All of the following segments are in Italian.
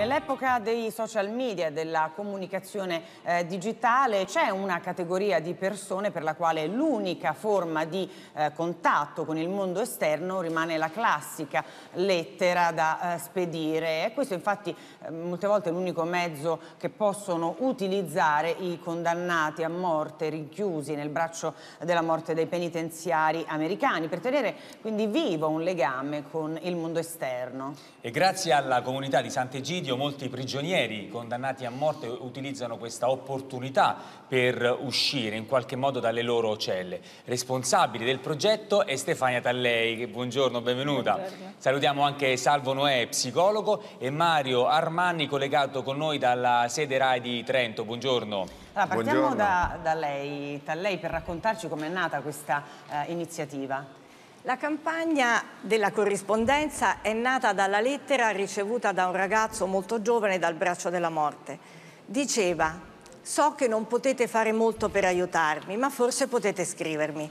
Nell'epoca dei social media, della comunicazione eh, digitale, c'è una categoria di persone per la quale l'unica forma di eh, contatto con il mondo esterno rimane la classica lettera da eh, spedire. E questo infatti eh, molte volte è l'unico mezzo che possono utilizzare i condannati a morte rinchiusi nel braccio della morte dei penitenziari americani per tenere quindi vivo un legame con il mondo esterno. E grazie alla comunità di Sant'Egidio suicidio molti prigionieri condannati a morte utilizzano questa opportunità per uscire in qualche modo dalle loro celle. Responsabile del progetto è Stefania Tallei, buongiorno, benvenuta. Buongiorno. Salutiamo anche Salvo Noè, psicologo, e Mario Armanni collegato con noi dalla sede RAI di Trento. Buongiorno. Allora, partiamo da, da, lei, Tallei, per raccontarci com'è nata questa eh, iniziativa. La campagna della corrispondenza è nata dalla lettera ricevuta da un ragazzo molto giovane dal braccio della morte. Diceva, so che non potete fare molto per aiutarmi, ma forse potete scrivermi.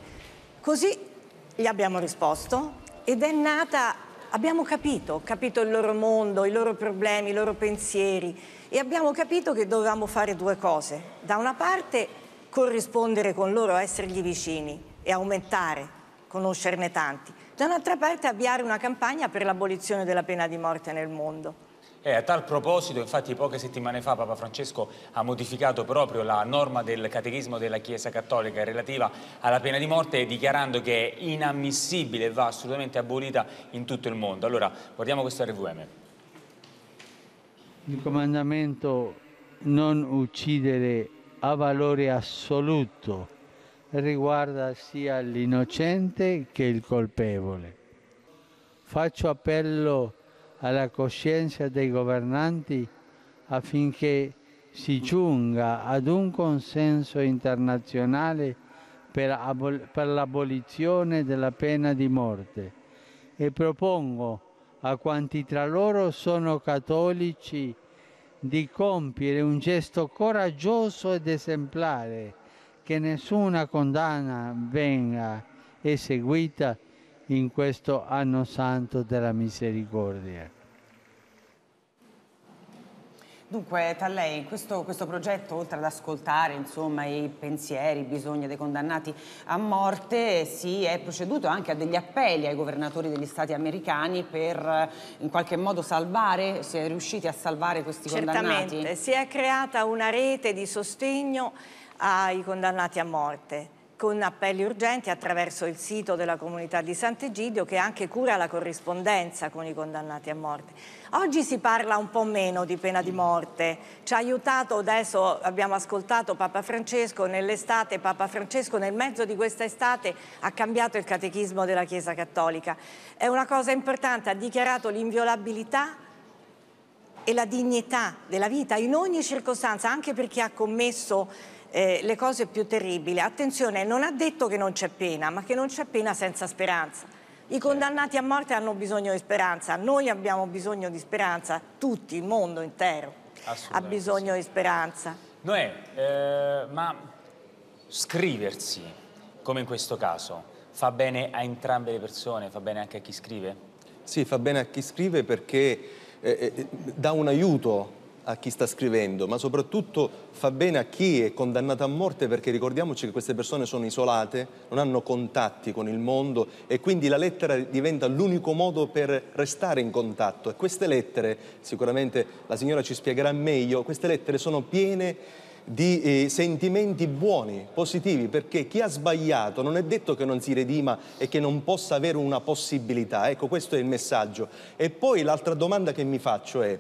Così gli abbiamo risposto ed è nata, abbiamo capito, capito il loro mondo, i loro problemi, i loro pensieri e abbiamo capito che dovevamo fare due cose. Da una parte corrispondere con loro, essergli vicini e aumentare conoscerne tanti. Da un'altra parte avviare una campagna per l'abolizione della pena di morte nel mondo. Eh, a tal proposito, infatti, poche settimane fa Papa Francesco ha modificato proprio la norma del catechismo della Chiesa Cattolica relativa alla pena di morte, dichiarando che è inammissibile e va assolutamente abolita in tutto il mondo. Allora, guardiamo questo RVM. Il comandamento non uccidere ha valore assoluto riguarda sia l'innocente che il colpevole. Faccio appello alla coscienza dei governanti affinché si giunga ad un consenso internazionale per, abol- per l'abolizione della pena di morte e propongo a quanti tra loro sono cattolici di compiere un gesto coraggioso ed esemplare che nessuna condanna venga eseguita in questo anno santo della misericordia. Dunque, Tallei, questo, questo, progetto, oltre ad ascoltare insomma, i pensieri, i bisogni dei condannati a morte, si è proceduto anche a degli appelli ai governatori degli stati americani per eh, in qualche modo salvare, si è riusciti a salvare questi Certamente, condannati? Certamente, si è creata una rete di sostegno ai condannati a morte con appelli urgenti attraverso il sito della comunità di Sant'Egidio che anche cura la corrispondenza con i condannati a morte. Oggi si parla un po' meno di pena di morte, ci ha aiutato adesso, abbiamo ascoltato Papa Francesco nell'estate, Papa Francesco nel mezzo di questa estate ha cambiato il catechismo della Chiesa Cattolica, è una cosa importante, ha dichiarato l'inviolabilità e la dignità della vita in ogni circostanza, anche per chi ha commesso eh, le cose più terribili. Attenzione, non ha detto che non c'è pena, ma che non c'è pena senza speranza. I condannati a morte hanno bisogno di speranza, noi abbiamo bisogno di speranza, tutti, il mondo intero ha bisogno di speranza. Noè, eh, ma scriversi, come in questo caso, fa bene a entrambe le persone, fa bene anche a chi scrive? Sì, fa bene a chi scrive perché eh, eh, dà un aiuto a chi sta scrivendo, ma soprattutto fa bene a chi è condannato a morte perché ricordiamoci che queste persone sono isolate, non hanno contatti con il mondo e quindi la lettera diventa l'unico modo per restare in contatto. E queste lettere, sicuramente la signora ci spiegherà meglio, queste lettere sono piene di eh, sentimenti buoni, positivi, perché chi ha sbagliato non è detto che non si redima e che non possa avere una possibilità. Ecco, questo è il messaggio. E poi l'altra domanda che mi faccio è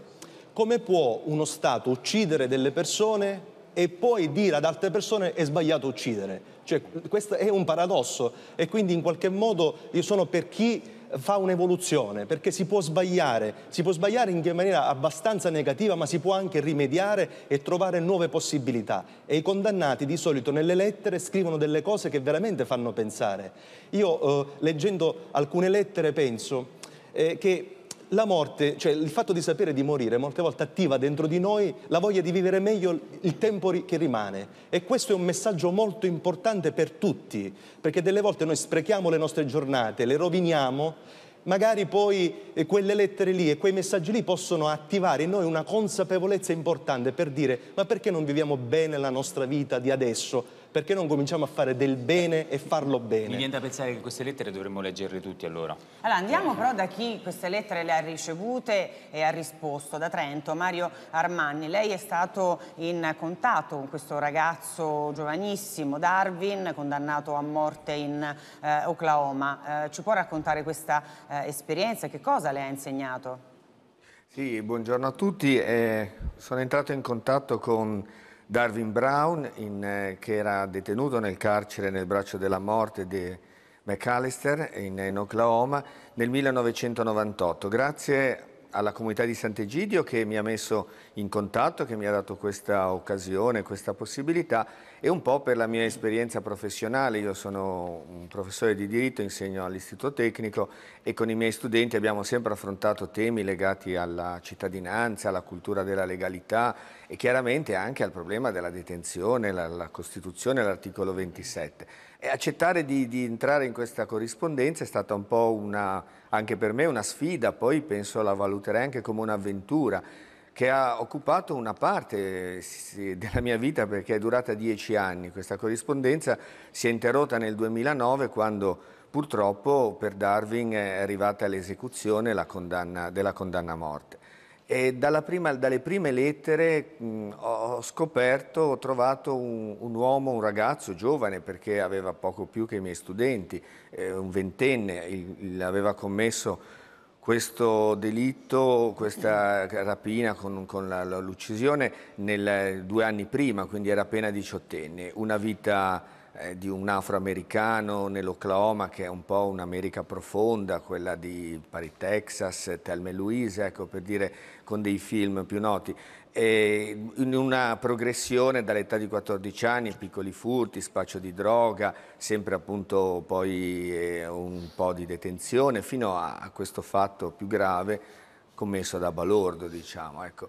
come può uno Stato uccidere delle persone e poi dire ad altre persone è sbagliato uccidere? Cioè, questo è un paradosso e quindi in qualche modo io sono per chi fa un'evoluzione, perché si può sbagliare, si può sbagliare in maniera abbastanza negativa, ma si può anche rimediare e trovare nuove possibilità. E i condannati di solito nelle lettere scrivono delle cose che veramente fanno pensare. Io eh, leggendo alcune lettere penso eh, che la morte, cioè il fatto di sapere di morire, molte volte attiva dentro di noi la voglia di vivere meglio il tempo che rimane. E questo è un messaggio molto importante per tutti, perché delle volte noi sprechiamo le nostre giornate, le roviniamo, magari poi eh, quelle lettere lì e quei messaggi lì possono attivare in noi una consapevolezza importante per dire ma perché non viviamo bene la nostra vita di adesso? perché non cominciamo a fare del bene e farlo bene? Mi viene da pensare che queste lettere dovremmo leggerle tutti allora. Allora andiamo però da chi queste lettere le ha ricevute e ha risposto, da Trento, Mario Armanni. Lei è stato in contatto con questo ragazzo giovanissimo, Darwin, condannato a morte in eh, Oklahoma. Eh, ci può raccontare questa eh, esperienza? Che cosa le ha insegnato? Sì, buongiorno a tutti. Eh, sono entrato in contatto con Darwin Brown, in, eh, che era detenuto nel carcere nel braccio della morte di McAllister in, in Oklahoma nel 1998. Grazie alla comunità di Sant'Egidio che mi ha messo in contatto, che mi ha dato questa occasione, questa possibilità e un po' per la mia esperienza professionale. Io sono un professore di diritto, insegno all'istituto tecnico e con i miei studenti abbiamo sempre affrontato temi legati alla cittadinanza, alla cultura della legalità e chiaramente anche al problema della detenzione, la, la Costituzione, l'articolo 27. E accettare di, di, entrare in questa corrispondenza è stata un po' una, anche per me una sfida, poi penso la valuterei anche come un'avventura che ha occupato una parte della mia vita perché è durata dieci anni. Questa corrispondenza si è interrotta nel 2009 quando purtroppo per Darwin è arrivata l'esecuzione della condanna a morte. E prima, dalle prime lettere mh, ho scoperto, ho trovato un, un, uomo, un ragazzo giovane perché aveva poco più che i miei studenti, eh, un ventenne, il, il aveva commesso questo delitto, questa rapina con, con l'uccisione due anni prima, quindi era appena diciottenne, una vita eh, di un afroamericano nell'Oklahoma che è un po' un'America profonda, quella di Paris, Texas, Thelma Louise, ecco per dire con dei film più noti. E in una progressione dall'età di 14 anni, piccoli furti, spaccio di droga, sempre appunto poi eh, un po' di detenzione, fino a, questo fatto più grave commesso da Balordo, diciamo. Ecco.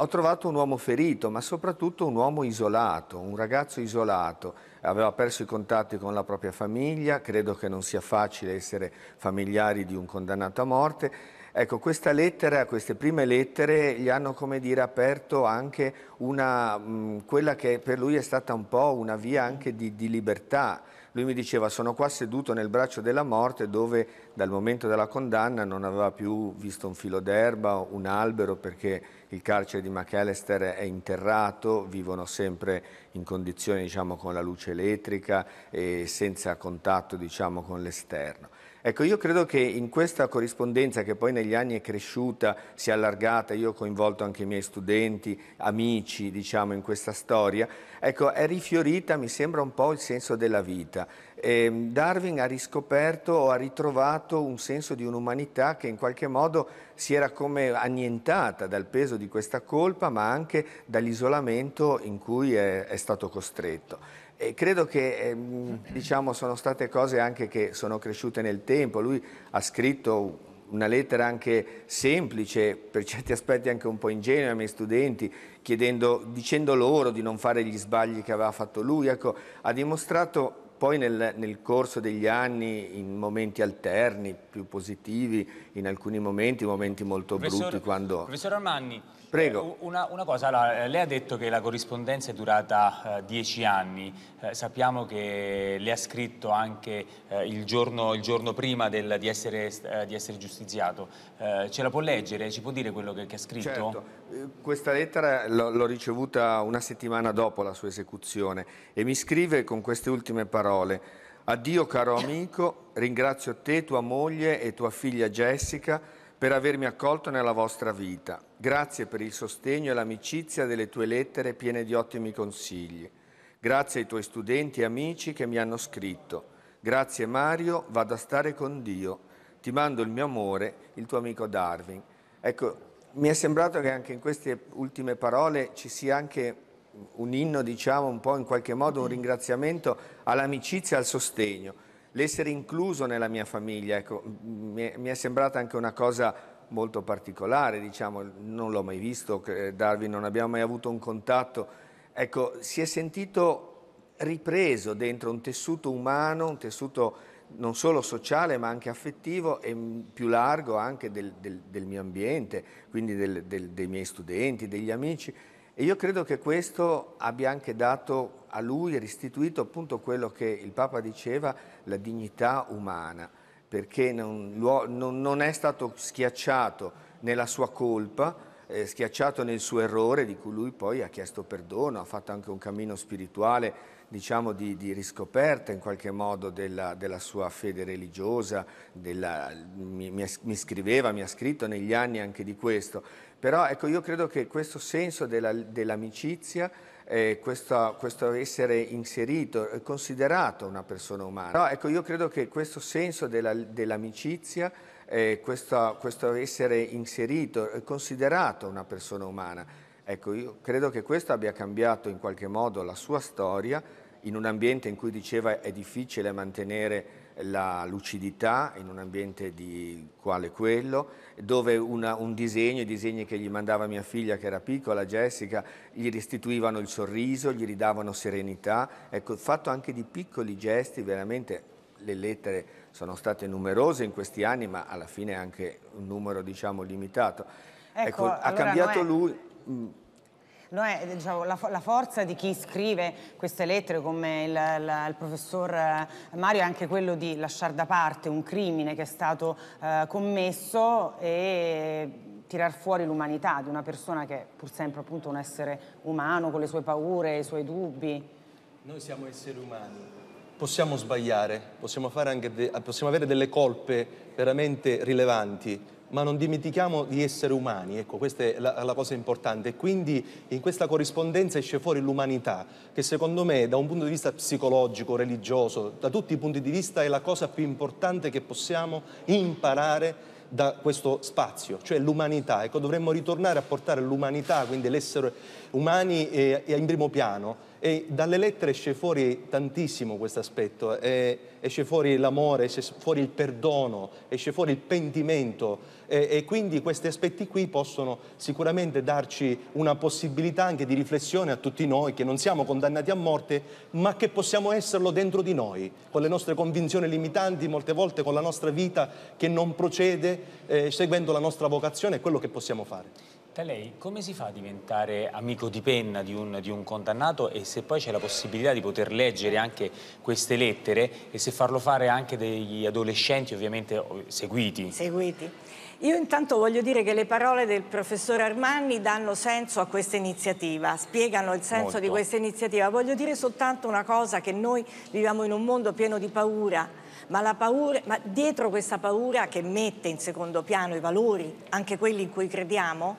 ho trovato un uomo ferito, ma soprattutto un uomo isolato, un ragazzo isolato aveva perso i contatti con la propria famiglia, credo che non sia facile essere familiari di un condannato a morte. Ecco, questa lettera, queste prime lettere gli hanno, come dire, aperto anche una, mh, mm, quella che per lui è stata un po' una via anche di, di libertà, lui mi diceva sono qua seduto nel braccio della morte dove dal momento della condanna non aveva più visto un filo d'erba, un albero perché il carcere di McAllister è interrato, vivono sempre in condizioni diciamo, con la luce elettrica e senza contatto diciamo, con l'esterno. Ecco, io credo che in questa corrispondenza che poi negli anni è cresciuta, si è allargata, io ho coinvolto anche i miei studenti, amici, diciamo, in questa storia, ecco, è rifiorita, mi sembra un po' il senso della vita eh, Darwin ha riscoperto o ha ritrovato un senso di un'umanità che in qualche modo si era come annientata dal peso di questa colpa ma anche dall'isolamento in cui è, è stato costretto. E credo che ehm, diciamo, sono state cose anche che sono cresciute nel tempo. Lui ha scritto una lettera anche semplice, per certi aspetti anche un po' ingenua ai miei studenti, chiedendo, dicendo loro di non fare gli sbagli che aveva fatto lui. Ecco, ha dimostrato poi nel, nel, corso degli anni, in momenti alterni, più positivi, in alcuni momenti, momenti molto professor, brutti. Quando... Professor Armanni, Prego. Eh, una, una cosa, allora, eh, lei ha detto che la corrispondenza è durata eh, dieci anni, eh, sappiamo che le ha scritto anche eh, il, giorno, il, giorno, prima del, di, essere, eh, di, essere, giustiziato, ce la può leggere? Ci può dire quello che, che ha scritto? Certo. Questa lettera l'ho ricevuta una settimana dopo la sua esecuzione e mi scrive con queste ultime parole parole. Addio caro amico, ringrazio te, tua moglie e tua figlia Jessica per avermi accolto nella vostra vita. Grazie per il sostegno e l'amicizia delle tue lettere piene di ottimi consigli. Grazie ai tuoi studenti e amici che mi hanno scritto. Grazie Mario, vado a stare con Dio. Ti mando il mio amore, il tuo amico Darwin. Ecco, mi è sembrato che anche in queste ultime parole ci sia anche un inno, diciamo, un po' in qualche modo un mm. ringraziamento all'amicizia e al sostegno. L'essere incluso nella mia famiglia, ecco, mi è sembrata anche una cosa molto particolare, diciamo, non l'ho mai visto, Darwin, non abbiamo mai avuto un contatto. Ecco, si è sentito ripreso dentro un tessuto umano, un tessuto non solo sociale ma anche affettivo e più largo anche del, del, del mio ambiente, quindi del, dei miei studenti, degli amici. E io credo che questo abbia anche dato a lui, restituito appunto quello che il Papa diceva, la dignità umana, perché non, non, è stato schiacciato nella sua colpa, eh, schiacciato nel suo errore, di cui lui poi ha chiesto perdono, ha fatto anche un cammino spirituale, diciamo, di, di riscoperta in qualche modo della, della sua fede religiosa, della, mi, mi scriveva, mi ha scritto negli anni anche di questo però ecco, io credo che questo senso dell'amicizia, eh, questo, questo, essere inserito, eh, considerato una persona umana, però ecco, io credo che questo senso dell'amicizia, eh, questo, questo essere inserito, eh, considerato una persona umana, Ecco, io credo che questo abbia cambiato in qualche modo la sua storia in un ambiente in cui diceva è difficile mantenere la lucidità in un ambiente di quale quello, dove una, un disegno, i disegni che gli mandava mia figlia che era piccola, Jessica, gli restituivano il sorriso, gli ridavano serenità, ecco, fatto anche di piccoli gesti, veramente le lettere sono state numerose in questi anni, ma alla fine anche un numero diciamo limitato. Ecco, ecco allora ha cambiato è... lui mm, No, è, diciamo, la, la, forza di chi scrive queste lettere come il, la, il, professor eh, Mario è anche quello di lasciare da parte un crimine che è stato eh, commesso e tirar fuori l'umanità di una persona che è pur sempre appunto un essere umano con le sue paure, i suoi dubbi. Noi siamo esseri umani, possiamo sbagliare, possiamo, de possiamo avere delle colpe veramente rilevanti, ma non dimentichiamo di essere umani, ecco questa è la, la cosa importante. Quindi in questa corrispondenza esce fuori l'umanità, che secondo me da un punto di vista psicologico, religioso, da tutti i punti di vista è la cosa più importante che possiamo imparare da questo spazio, cioè l'umanità. Ecco, dovremmo ritornare a portare l'umanità, quindi l'essere umani eh, in primo piano. E dalle lettere esce fuori tantissimo questo aspetto, eh, esce fuori l'amore, esce fuori il perdono, esce fuori il pentimento, e, e quindi questi aspetti qui possono sicuramente darci una possibilità anche di riflessione a tutti noi che non siamo condannati a morte ma che possiamo esserlo dentro di noi, con le nostre convinzioni limitanti, molte volte con la nostra vita che non procede eh, seguendo la nostra vocazione è quello che possiamo fare lei come si fa a diventare amico di penna di un, di un condannato e se poi c'è la possibilità di poter leggere anche queste lettere e se farlo fare anche degli adolescenti ovviamente seguiti? Seguiti. Io intanto voglio dire che le parole del professor Armanni danno senso a questa iniziativa, spiegano il senso Molto. di questa iniziativa. Voglio dire soltanto una cosa, che noi viviamo in un mondo pieno di paura, ma, paura, ma dietro questa paura che mette in secondo piano i valori, anche quelli in cui crediamo,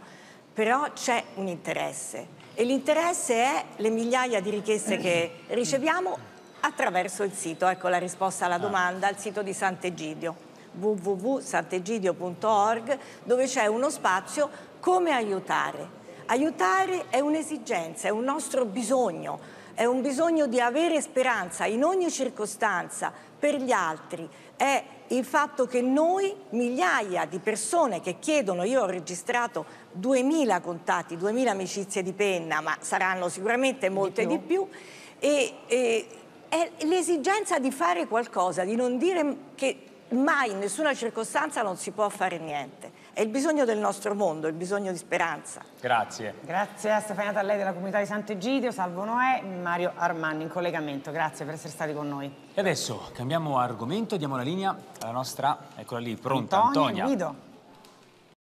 però c'è un interesse e l'interesse è le migliaia di richieste che riceviamo attraverso il sito, ecco la risposta alla ah. domanda, al sito di Sant'Egidio www.santegidio.org dove c'è uno spazio come aiutare. Aiutare è un'esigenza, è un nostro bisogno, è un bisogno di avere speranza in ogni circostanza per gli altri, è il fatto che noi, migliaia di persone che chiedono, io ho registrato 2.000 contatti, 2.000 amicizie di penna, ma saranno sicuramente molte di più, di più e, e, è l'esigenza di fare qualcosa, di non dire che mai in nessuna circostanza non si può fare niente. È il bisogno del nostro mondo, il bisogno di speranza. Grazie. Grazie a Stefania Tallei della comunità di Sant'Egidio, Salvo Noè, Mario Armanni in collegamento. Grazie per essere stati con noi. E adesso cambiamo argomento, diamo la linea alla nostra, eccola lì, pronta, Antonia. Antonia. Guido.